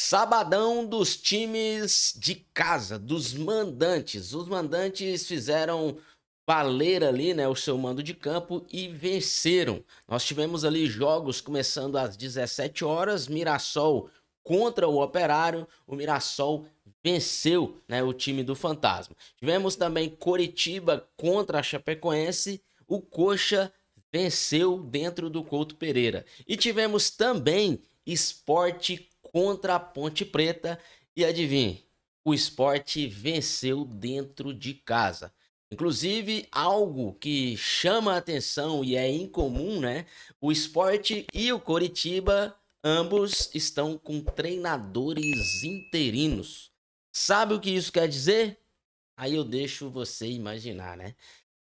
Sabadão dos times de casa, dos mandantes. Os mandantes fizeram valer ali, né, o seu mando de campo e venceram. Nós tivemos ali jogos começando às 17 horas, Mirassol contra o Operário, o Mirassol venceu, né, o time do Fantasma. Tivemos também Coritiba contra a Chapecoense, o Coxa venceu dentro do Couto Pereira. E tivemos também Esporte contra a Ponte Preta. E adivinhe, o esporte venceu dentro de casa. Inclusive, algo que chama a atenção e é incomum, né? O esporte e o Coritiba, ambos estão com treinadores interinos. Sabe o que isso quer dizer? Aí eu deixo você imaginar, né?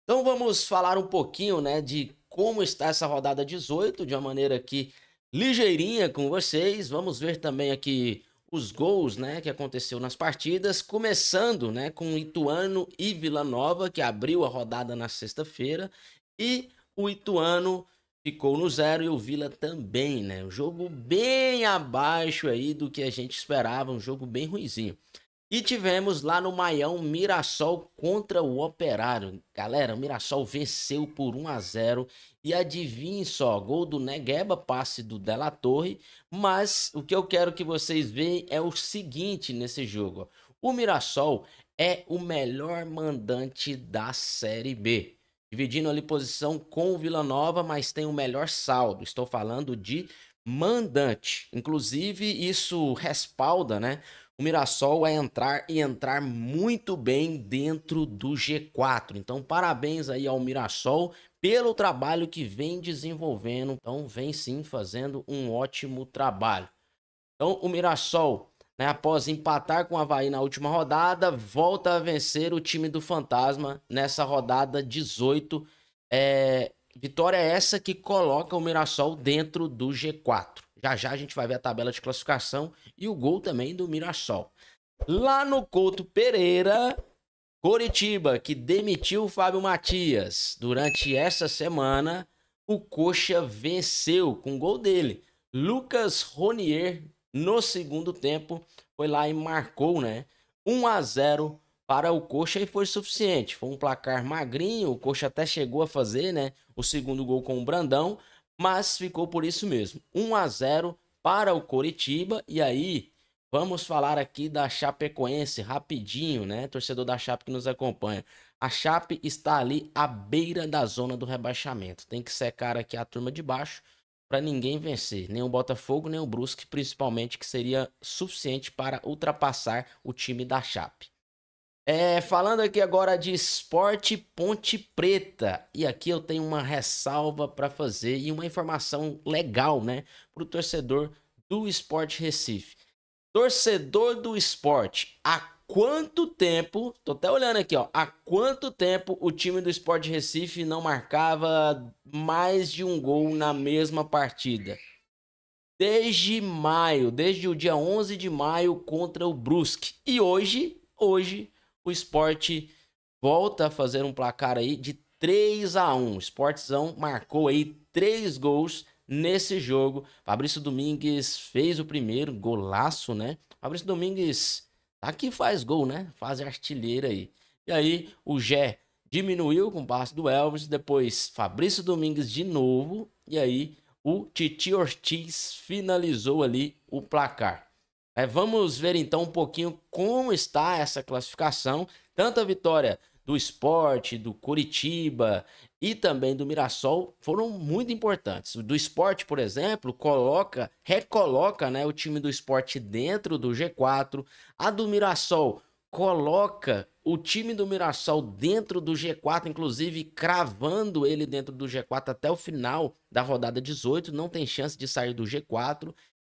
Então vamos falar um pouquinho, né, de como está essa rodada 18, de uma maneira que ligeirinha com vocês. Vamos ver também aqui os gols, né, que aconteceu nas partidas, começando, né, com Ituano e Vila Nova, que abriu a rodada na sexta-feira, e o Ituano ficou no zero e o Vila também, né? Um jogo bem abaixo aí do que a gente esperava, um jogo bem ruizinho. E tivemos lá no Maião Mirassol contra o Operário. Galera, o Mirassol venceu por 1 a 0 e adivinhe só, gol do Negueba, passe do Della Torre, mas o que eu quero que vocês vejam é o seguinte nesse jogo. O Mirassol é o melhor mandante da Série B. Dividindo ali posição com o Vila Nova, mas tem o melhor saldo. Estou falando de mandante. Inclusive, isso respalda né, o Mirassol a entrar e entrar muito bem dentro do G4. Então, parabéns aí ao Mirassol pelo trabalho que vem desenvolvendo. Então, vem sim fazendo um ótimo trabalho. Então, o Mirassol, né, após empatar com o Havaí na última rodada, volta a vencer o time do Fantasma nessa rodada 18. É, Vitória é essa que coloca o Mirassol dentro do G4. Já já a gente vai ver a tabela de classificação e o gol também do Mirassol. Lá no Couto Pereira, Coritiba, que demitiu o Fábio Matias. Durante essa semana, o Coxa venceu com o gol dele. Lucas Ronier, no segundo tempo, foi lá e marcou, né? 1 a 0 para o Coxa e foi suficiente. Foi um placar magrinho, o Coxa até chegou a fazer né, o segundo gol com o Brandão, mas ficou por isso mesmo. 1 a 0 para o Coritiba e aí vamos falar aqui da Chapecoense rapidinho, né? Torcedor da Chape que nos acompanha. A Chape está ali à beira da zona do rebaixamento. Tem que secar aqui a turma de baixo para ninguém vencer, nem o Botafogo, nem o Brusque, principalmente, que seria suficiente para ultrapassar o time da Chape. É, falando aqui agora de esporte Ponte Preta. E aqui eu tenho uma ressalva para fazer e uma informação legal, né? Para o torcedor do Esporte Recife. Torcedor do esporte, há quanto tempo, tô até olhando aqui, ó, há quanto tempo o time do Esporte Recife não marcava mais de um gol na mesma partida? Desde maio, desde o dia 11 de maio contra o Brusque. E hoje, hoje o esporte volta a fazer um placar aí de 3 a 1 O Sportzão marcou aí três gols nesse jogo. Fabrício Domingues fez o primeiro golaço, né? Fabrício Domingues aqui tá faz gol, né? Faz artilheira aí. E aí o Gé diminuiu com o passe do Elvis, depois Fabrício Domingues de novo, e aí o Titi Ortiz finalizou ali o placar. É, vamos ver então um pouquinho como está essa classificação. Tanto a vitória do esporte, do Curitiba e também do Mirassol foram muito importantes. Do esporte, por exemplo, coloca, recoloca né, o time do esporte dentro do G4. A do Mirassol coloca o time do Mirassol dentro do G4, inclusive cravando ele dentro do G4 até o final da rodada 18, não tem chance de sair do G4.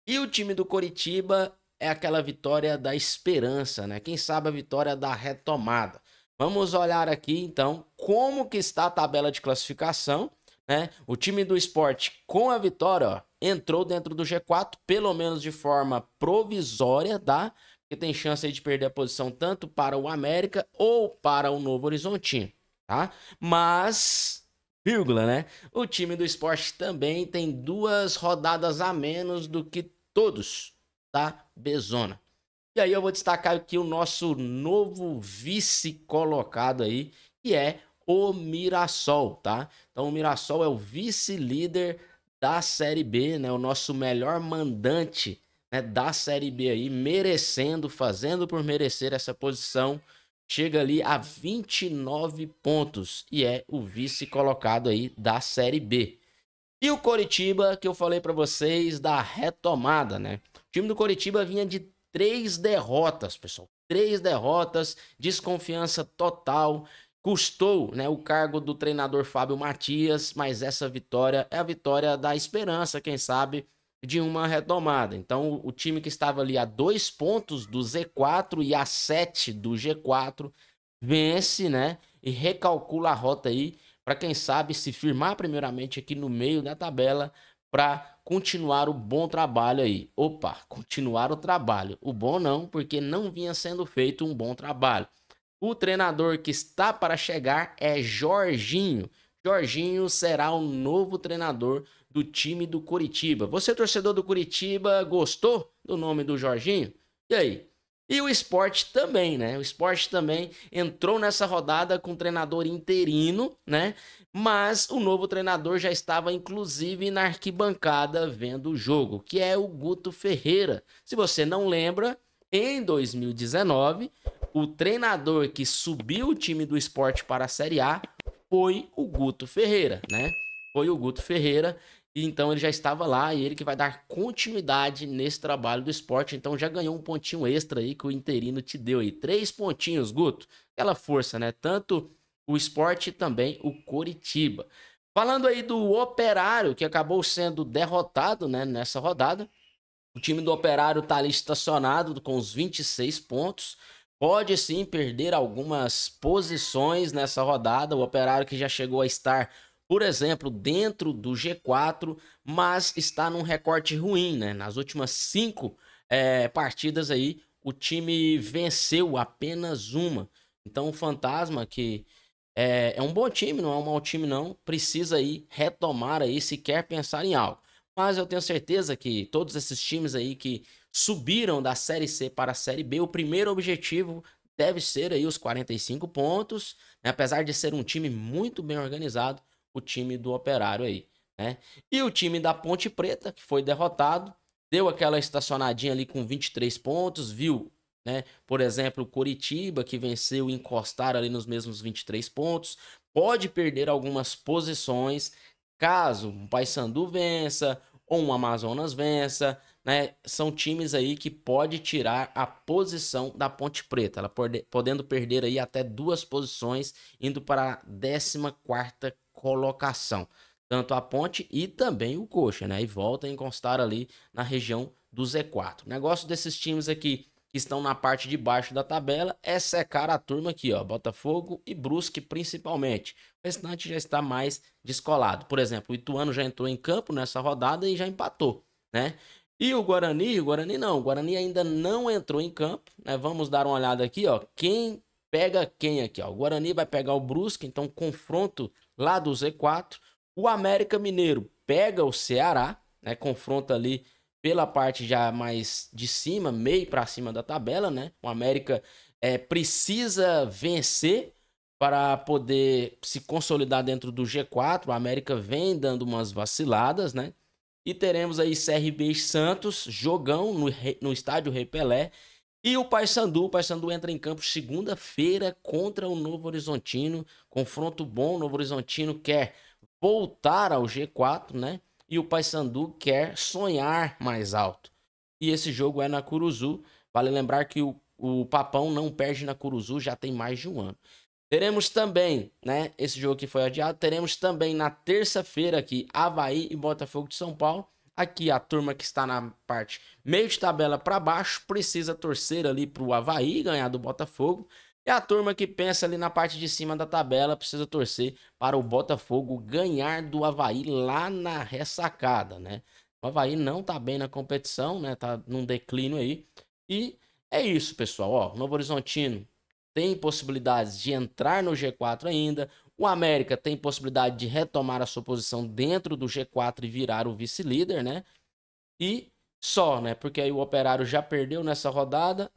E o time do Coritiba é aquela vitória da esperança, né? Quem sabe a vitória da retomada. Vamos olhar aqui então como que está a tabela de classificação, né? O time do esporte com a vitória ó, entrou dentro do G4, pelo menos de forma provisória, tá? Que tem chance de perder a posição tanto para o América ou para o Novo Horizontino, tá? Mas vírgula, né? O time do esporte também tem duas rodadas a menos do que todos da Bezona. E aí eu vou destacar aqui o nosso novo vice colocado aí, que é o Mirassol, tá? Então o Mirassol é o vice-líder da Série B, né? O nosso melhor mandante né? da Série B aí, merecendo, fazendo por merecer essa posição. Chega ali a 29 pontos e é o vice colocado aí da Série B. E o Coritiba, que eu falei para vocês da retomada, né? O time do Coritiba vinha de três derrotas, pessoal. Três derrotas, desconfiança total. Custou né, o cargo do treinador Fábio Matias, mas essa vitória é a vitória da esperança, quem sabe, de uma retomada. Então, o time que estava ali a dois pontos do Z4 e a sete do G4 vence, né? E recalcula a rota aí para quem sabe se firmar primeiramente aqui no meio da tabela para continuar o bom trabalho aí. Opa, continuar o trabalho. O bom não, porque não vinha sendo feito um bom trabalho. O treinador que está para chegar é Jorginho. Jorginho será o novo treinador do time do Curitiba. Você, torcedor do Curitiba, gostou do nome do Jorginho? E aí? E o esporte também, né? O esporte também entrou nessa rodada com um treinador interino, né? Mas o novo treinador já estava, inclusive, na arquibancada vendo o jogo, que é o Guto Ferreira. Se você não lembra, em 2019, o treinador que subiu o time do esporte para a Série A foi o Guto Ferreira, né? Foi o Guto Ferreira então ele já estava lá e ele que vai dar continuidade nesse trabalho do esporte. Então já ganhou um pontinho extra aí que o interino te deu aí. Três pontinhos, Guto. Aquela força, né? Tanto o esporte também o Coritiba. Falando aí do Operário, que acabou sendo derrotado né, nessa rodada. O time do Operário está ali estacionado com os 26 pontos. Pode sim perder algumas posições nessa rodada. O Operário que já chegou a estar por exemplo, dentro do G4, mas está num recorte ruim, né? Nas últimas cinco é, partidas aí, o time venceu apenas uma. Então, o Fantasma, que é, é, um bom time, não é um mau time não, precisa aí retomar aí se quer pensar em algo. Mas eu tenho certeza que todos esses times aí que subiram da Série C para a Série B, o primeiro objetivo deve ser aí os 45 pontos, né? apesar de ser um time muito bem organizado, o time do Operário aí, né? E o time da Ponte Preta, que foi derrotado, deu aquela estacionadinha ali com 23 pontos, viu, né? Por exemplo, o Coritiba, que venceu encostar ali nos mesmos 23 pontos, pode perder algumas posições caso um Paysandu vença ou um Amazonas vença, né? São times aí que pode tirar a posição da Ponte Preta, ela pode, podendo perder aí até duas posições, indo para a 14 colocação. Tanto a ponte e também o coxa, né? E volta a encostar ali na região do Z4. O negócio desses times aqui que estão na parte de baixo da tabela é secar a turma aqui, ó, Botafogo e Brusque principalmente. O restante já está mais descolado. Por exemplo, o Ituano já entrou em campo nessa rodada e já empatou, né? E o Guarani, o Guarani não, o Guarani ainda não entrou em campo, né? Vamos dar uma olhada aqui, ó, quem pega quem aqui, ó. O Guarani vai pegar o Brusque, então confronto lá do Z4. O América Mineiro pega o Ceará, né? Confronta ali pela parte já mais de cima, meio para cima da tabela, né? O América é, precisa vencer para poder se consolidar dentro do G4. O América vem dando umas vaciladas, né? E teremos aí CRB Santos, jogão no, no estádio Repelé. Pelé. E o Paysandu, o Paysandu entra em campo segunda-feira contra o Novo Horizontino. Confronto bom, o Novo Horizontino quer voltar ao G4, né? E o Paysandu quer sonhar mais alto. E esse jogo é na Curuzu. Vale lembrar que o, o Papão não perde na Curuzu já tem mais de um ano. Teremos também, né? Esse jogo que foi adiado. Teremos também na terça-feira aqui Havaí e Botafogo de São Paulo. Aqui a turma que está na parte meio de tabela para baixo precisa torcer ali para o Havaí ganhar do Botafogo. E a turma que pensa ali na parte de cima da tabela precisa torcer para o Botafogo ganhar do Havaí lá na ressacada, né? O Havaí não tá bem na competição, né? Tá num declínio aí. E é isso, pessoal. Ó, Novo Horizontino tem possibilidades de entrar no G4 ainda. O América tem possibilidade de retomar a sua posição dentro do G4 e virar o vice-líder, né? E só, né? Porque aí o Operário já perdeu nessa rodada.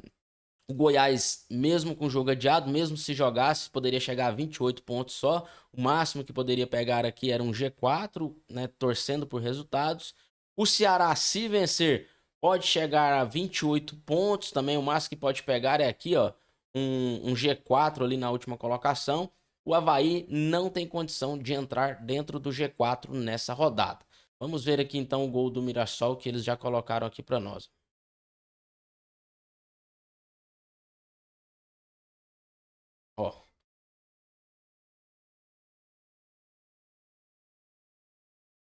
O Goiás, mesmo com o jogo adiado, mesmo se jogasse, poderia chegar a 28 pontos só. O máximo que poderia pegar aqui era um G4, né? Torcendo por resultados. O Ceará, se vencer, pode chegar a 28 pontos. Também o máximo que pode pegar é aqui, ó. Um, um G4 ali na última colocação o Havaí não tem condição de entrar dentro do G4 nessa rodada. Vamos ver aqui então o gol do Mirassol que eles já colocaram aqui para nós. Ó.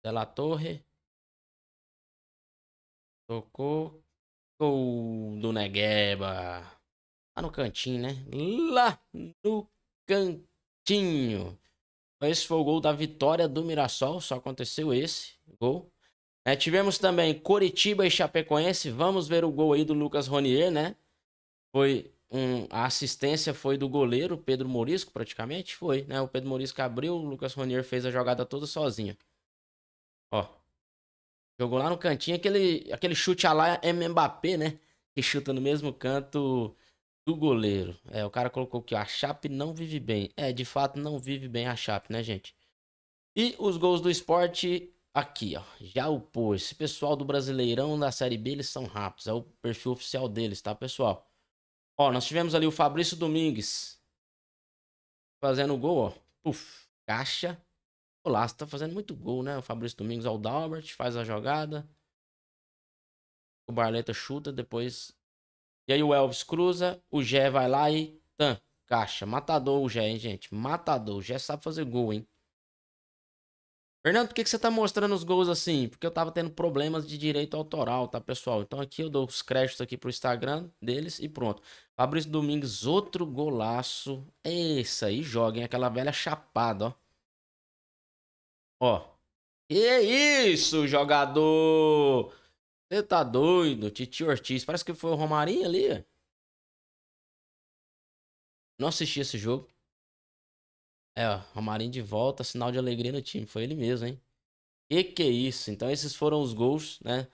De Torre. Tocou. Gol do Negueba. Lá no cantinho, né? Lá no cantinho Tinho. Então, esse foi o gol da vitória do Mirassol. Só aconteceu esse gol. É, tivemos também Coritiba e Chapecoense. Vamos ver o gol aí do Lucas Ronier, né? Foi um, a assistência foi do goleiro Pedro Morisco, praticamente foi, né? O Pedro Morisco abriu, o Lucas Ronier fez a jogada toda sozinho. Ó. Jogou lá no cantinho aquele, aquele chute a lá é Mbappé, né? Que chuta no mesmo canto do goleiro. É, o cara colocou que a Chape não vive bem. É, de fato não vive bem a Chape, né, gente? E os gols do esporte aqui, ó. Já o pô Esse pessoal do Brasileirão da Série B, eles são rápidos. É o perfil oficial deles, tá, pessoal? Ó, nós tivemos ali o Fabrício Domingues fazendo gol, ó. Puf, caixa. O Laço tá fazendo muito gol, né? O Fabrício ó, o Dalbert, faz a jogada. O Barleta chuta, depois e aí o Elvis cruza, o Gé vai lá e. Tan, caixa. Matador o Gé, hein, gente? Matador. O Gé sabe fazer gol, hein? Fernando, por que, que você tá mostrando os gols assim? Porque eu tava tendo problemas de direito autoral, tá, pessoal? Então aqui eu dou os créditos aqui pro Instagram deles e pronto. Fabrício Domingues, outro golaço. Isso aí, joguem aquela velha chapada, ó. Ó. Que isso, jogador! Você tá doido, Titi Ortiz. Parece que foi o Romarinho ali. Não assisti esse jogo. É, ó, Romarinho de volta, sinal de alegria no time. Foi ele mesmo, hein? E que é isso? Então esses foram os gols, né?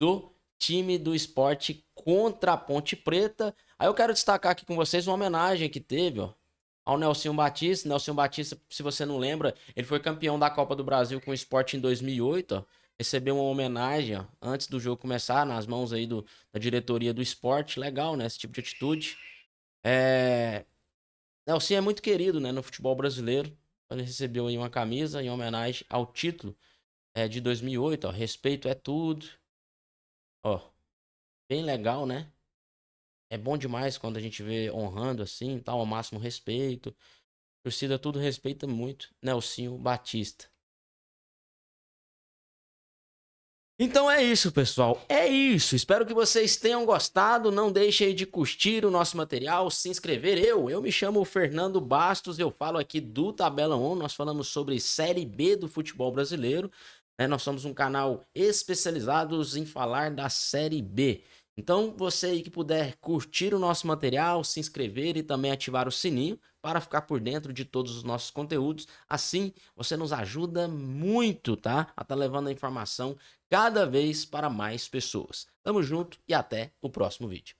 Do time do esporte contra a Ponte Preta. Aí eu quero destacar aqui com vocês uma homenagem que teve, ó. Ao Nelson Batista. Nelson Batista, se você não lembra, ele foi campeão da Copa do Brasil com o esporte em 2008, ó recebeu uma homenagem ó, antes do jogo começar, nas mãos aí do, da diretoria do esporte. Legal, né? Esse tipo de atitude. É... Nelson é muito querido né, no futebol brasileiro. Ele recebeu aí uma camisa em homenagem ao título é, de 2008. Ó, Respeito é tudo. Ó, bem legal, né? É bom demais quando a gente vê honrando assim, tal, ao máximo respeito. Torcida tudo respeita muito. Nelsinho Batista. Então é isso, pessoal. É isso. Espero que vocês tenham gostado. Não deixem de curtir o nosso material, se inscrever. Eu, eu me chamo Fernando Bastos, eu falo aqui do Tabela 1. Nós falamos sobre Série B do futebol brasileiro. Né? nós somos um canal especializados em falar da Série B. Então, você aí que puder curtir o nosso material, se inscrever e também ativar o sininho para ficar por dentro de todos os nossos conteúdos. Assim, você nos ajuda muito, tá? A estar tá levando a informação cada vez para mais pessoas. Tamo junto e até o próximo vídeo.